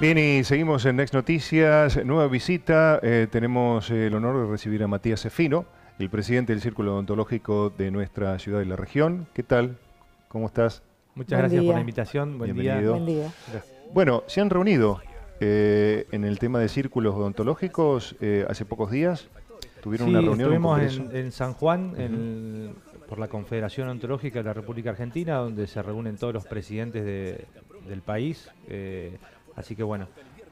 Bien, y seguimos en Next Noticias. Nueva visita. Eh, tenemos eh, el honor de recibir a Matías Cefino, el presidente del Círculo Odontológico de nuestra ciudad y la región. ¿Qué tal? ¿Cómo estás? Muchas gracias por la invitación. Buen Bienvenido. día. Bueno, se han reunido eh, en el tema de círculos odontológicos hace pocos días. Tuvieron una reunión. Estuvimos en, en, San Juan, por la Confederación Odontológica de la República Argentina, donde se reúnen todos los presidentes del país Así que bueno,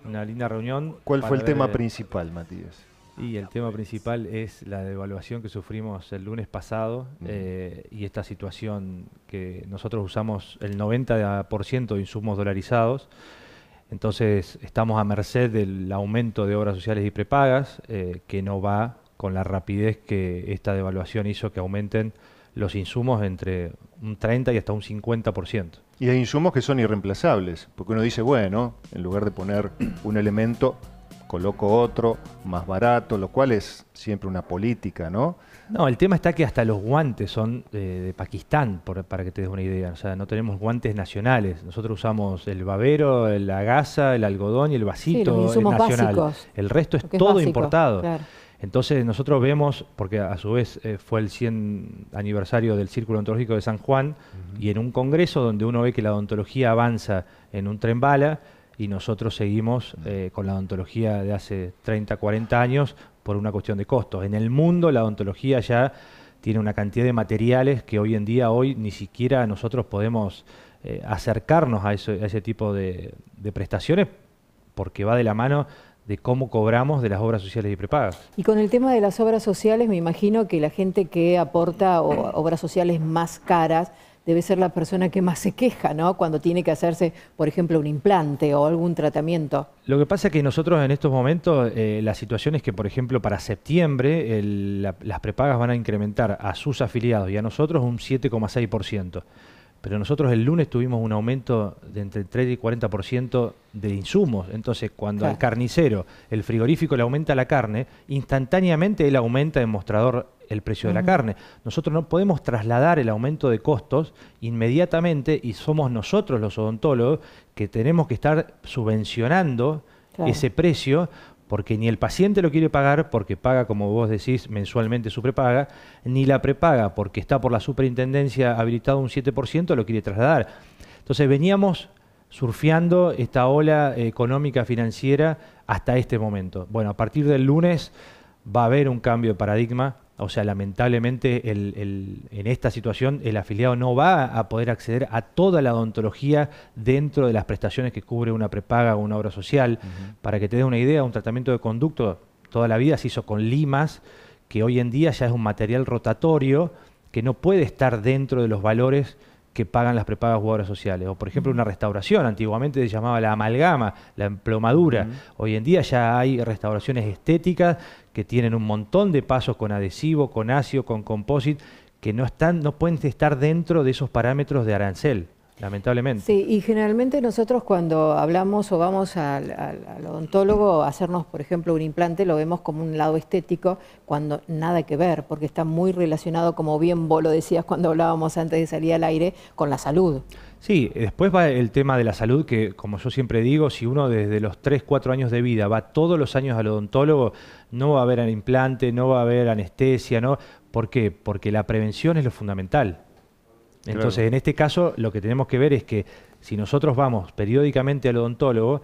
una linda reunión. ¿Cuál fue el tema eh, principal, Matías? Y el tema principal es la devaluación que sufrimos el lunes pasado mm. eh, y esta situación que nosotros usamos el 90% de insumos dolarizados. Entonces estamos a merced del aumento de obras sociales y prepagas eh, que no va con la rapidez que esta devaluación hizo que aumenten los insumos entre un 30 y hasta un 50%. Y hay insumos que son irreemplazables, porque uno dice, bueno, en lugar de poner un elemento, coloco otro más barato, lo cual es siempre una política, ¿no? No, el tema está que hasta los guantes son eh, de Pakistán, para que te des una idea. O sea, no tenemos guantes nacionales. Nosotros usamos el babero, la gasa, el algodón y el vasito nacional. el resto es, todo importado. Entonces nosotros vemos, porque a su vez eh, fue el 100 aniversario del Círculo Ontológico de San Juan, y en un congreso donde uno ve que la odontología avanza en un tren bala, y nosotros seguimos eh, con la odontología de hace 30, 40 años por una cuestión de costos. En el mundo la odontología ya tiene una cantidad de materiales que hoy en día, hoy ni siquiera nosotros podemos eh, acercarnos a, ese tipo de prestaciones porque va de la mano de cómo cobramos de las obras sociales y prepagas. Y con el tema de las obras sociales, me imagino que la gente que aporta obras sociales más caras debe ser la persona que más se queja, ¿no? Cuando tiene que hacerse, por ejemplo, un implante o algún tratamiento. Lo que pasa es que nosotros en estos momentos, eh, la situación es que, por ejemplo, para septiembre las prepagas van a incrementar a sus afiliados y a nosotros un 7,6% pero nosotros el lunes tuvimos un aumento de entre el 3 y 40% de insumos. Entonces, cuando al carnicero, el frigorífico le aumenta la carne, instantáneamente él aumenta en mostrador el precio de la carne. Nosotros no podemos trasladar el aumento de costos inmediatamente y somos nosotros los odontólogos que tenemos que estar subvencionando ese precio porque ni el paciente lo quiere pagar porque paga, como vos decís, mensualmente su prepaga, ni la prepaga porque está por la superintendencia habilitado un 7%, lo quiere trasladar. Entonces veníamos surfeando esta ola económica financiera hasta este momento. Bueno, a partir del lunes va a haber un cambio de paradigma o sea, lamentablemente en esta situación el afiliado no va a poder acceder a toda la odontología dentro de las prestaciones que cubre una prepaga o una obra social. Para que te dé una idea, un tratamiento de conducto toda la vida se hizo con limas, que hoy en día ya es un material rotatorio que no puede estar dentro de los valores que pagan las prepagas obras sociales. O, por ejemplo, una restauración. Antiguamente se llamaba la amalgama, la emplomadura. Hoy en día ya hay restauraciones estéticas que tienen un montón de pasos con adhesivo, con ácido, con composite, que no, están, no pueden estar dentro de esos parámetros de arancel lamentablemente. Sí, y generalmente nosotros cuando hablamos o vamos al, odontólogo a hacernos, por ejemplo, un implante, lo vemos como un lado estético, cuando nada que ver, porque está muy relacionado, como bien vos lo decías cuando hablábamos antes de salir al aire, con la salud. Sí, después va el tema de la salud, que como yo siempre digo, si uno desde los 3, 4 años de vida va todos los años al odontólogo, no va a haber implante, no va a haber anestesia, ¿no? ¿Por qué? Porque la prevención es lo fundamental. Entonces, en este caso, lo que tenemos que ver es que si nosotros vamos periódicamente al odontólogo,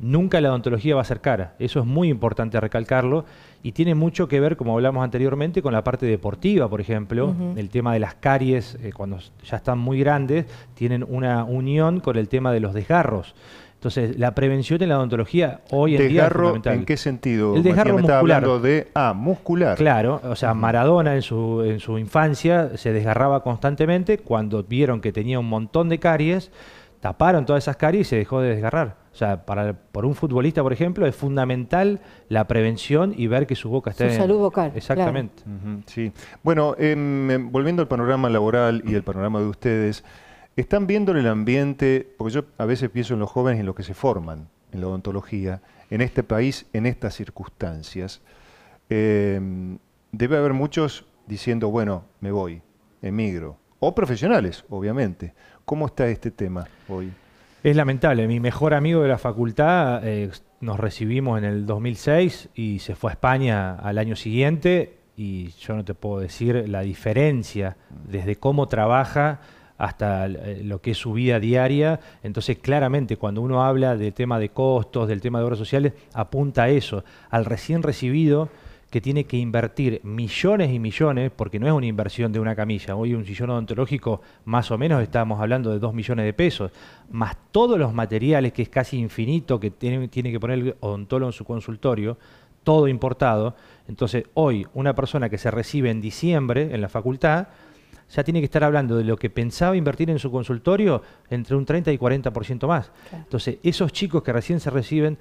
nunca la odontología va a ser cara. Eso es muy importante recalcarlo y tiene mucho que ver, como hablamos anteriormente, con la parte deportiva, por ejemplo. El tema de las caries, eh, cuando ya están muy grandes, tienen una unión con el tema de los desgarros. Entonces, la prevención en la odontología hoy en día. Es fundamental. ¿En qué sentido? El desgarro muscular. hablando de. Ah, muscular. Claro, o sea, Maradona en su, infancia se desgarraba constantemente. Cuando vieron que tenía un montón de caries, taparon todas esas caries y se dejó de desgarrar. O sea, para, por un futbolista, por ejemplo, es fundamental la prevención y ver que su boca está su en... salud vocal. Exactamente. sí. Bueno, em, em, volviendo al panorama laboral y el panorama de ustedes. Están viendo el ambiente, porque yo a veces pienso en los jóvenes y en los que se forman en la odontología, en este país, en estas circunstancias, em, debe haber muchos diciendo, bueno, me voy, emigro. O profesionales, obviamente. ¿Cómo está este tema hoy? Es lamentable. Mi mejor amigo de la facultad eh, nos recibimos en el 2006 y se fue a España al año siguiente y yo no te puedo decir la diferencia desde cómo trabaja hasta eh, lo que es su vida diaria. Entonces, claramente, cuando uno habla del tema de costos, del tema de obras sociales, apunta a eso, al recién recibido que tiene que invertir millones y millones, porque no es una inversión de una camilla, hoy un sillón odontológico más o menos estamos hablando de 2 millones de pesos, más todos los materiales que es casi infinito que tiene, tiene que poner el odontólogo en su consultorio, todo importado, entonces hoy una persona que se recibe en diciembre en la facultad, ya tiene que estar hablando de lo que pensaba invertir en su consultorio entre un 30 y 40% más. Entonces, esos chicos que recién se reciben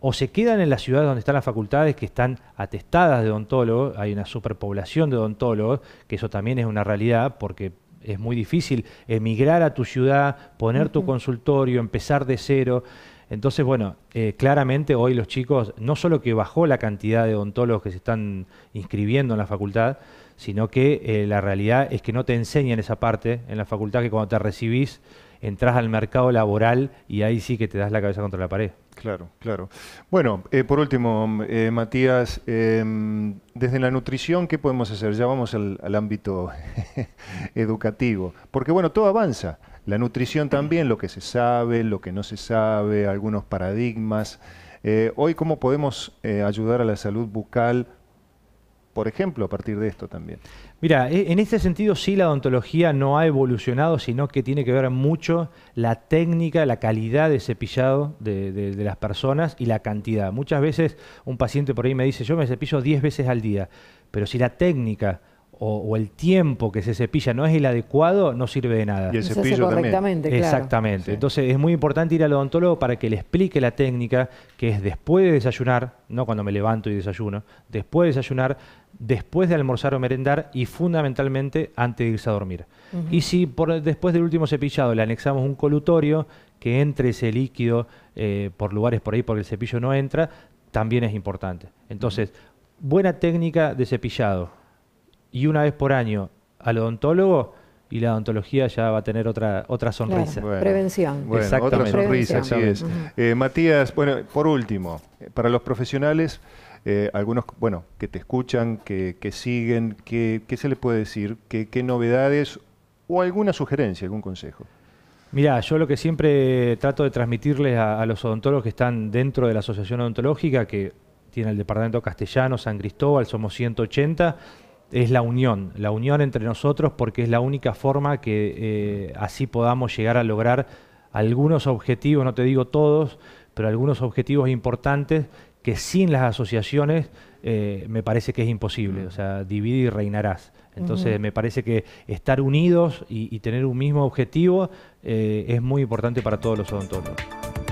o se quedan en las ciudades donde están las facultades que están atestadas de odontólogos, hay una superpoblación de odontólogos, que eso también es una realidad porque es muy difícil emigrar a tu ciudad, poner tu consultorio, empezar de cero. Entonces, bueno, eh, claramente hoy los chicos, no solo que bajó la cantidad de odontólogos que se están inscribiendo en la facultad, sino que eh, la realidad es que no te enseñan esa parte en la facultad que cuando te recibís entras al mercado laboral y ahí sí que te das la cabeza contra la pared. Claro, claro. Bueno, eh, por último, eh, Matías, em, desde la nutrición, ¿qué podemos hacer? Ya vamos al ámbito educativo, porque bueno, todo avanza. La nutrición también, lo que se sabe, lo que no se sabe, algunos paradigmas. hoy, ¿cómo podemos ayudar a la salud bucal? por ejemplo, a partir de esto también. Mira, e-, en este sentido sí la odontología no ha evolucionado, sino que tiene que ver mucho la técnica, la calidad de cepillado de, de las personas y la cantidad. Muchas veces un paciente por ahí me dice, yo me cepillo 10 veces al día, pero si la técnica o, el tiempo que se cepilla no es el adecuado, no sirve de nada. Y el cepillo correctamente, Exactamente. Entonces es muy importante ir al odontólogo para que le explique la técnica, que es después de desayunar, no cuando me levanto y desayuno, después de desayunar, después de almorzar o merendar y fundamentalmente antes de irse a dormir. Y si por, después del último cepillado le anexamos un colutorio, que entre ese líquido eh, por lugares por ahí porque el cepillo no entra, también es importante. Entonces, buena técnica de cepillado, y una vez por año al odontólogo y la odontología ya va a tener otra, otra sonrisa. prevención. Exactamente. otra sonrisa, así es. Eh, Matías, bueno, por último, para los profesionales, eh, algunos, bueno, que te escuchan, que, siguen, ¿qué se les puede decir? ¿Qué, ¿Qué novedades o alguna sugerencia, algún consejo? Mirá, yo lo que siempre trato de transmitirles a, los odontólogos que están dentro de la Asociación Odontológica, que tiene el Departamento Castellano, San Cristóbal, somos 180, es la unión, la unión entre nosotros porque es la única forma que eh, así podamos llegar a lograr algunos objetivos, no te digo todos, pero algunos objetivos importantes que sin las asociaciones eh, me parece que es imposible, o sea, divide y reinarás. Entonces me parece que estar unidos y, tener un mismo objetivo eh, es muy importante para todos los odontólogos.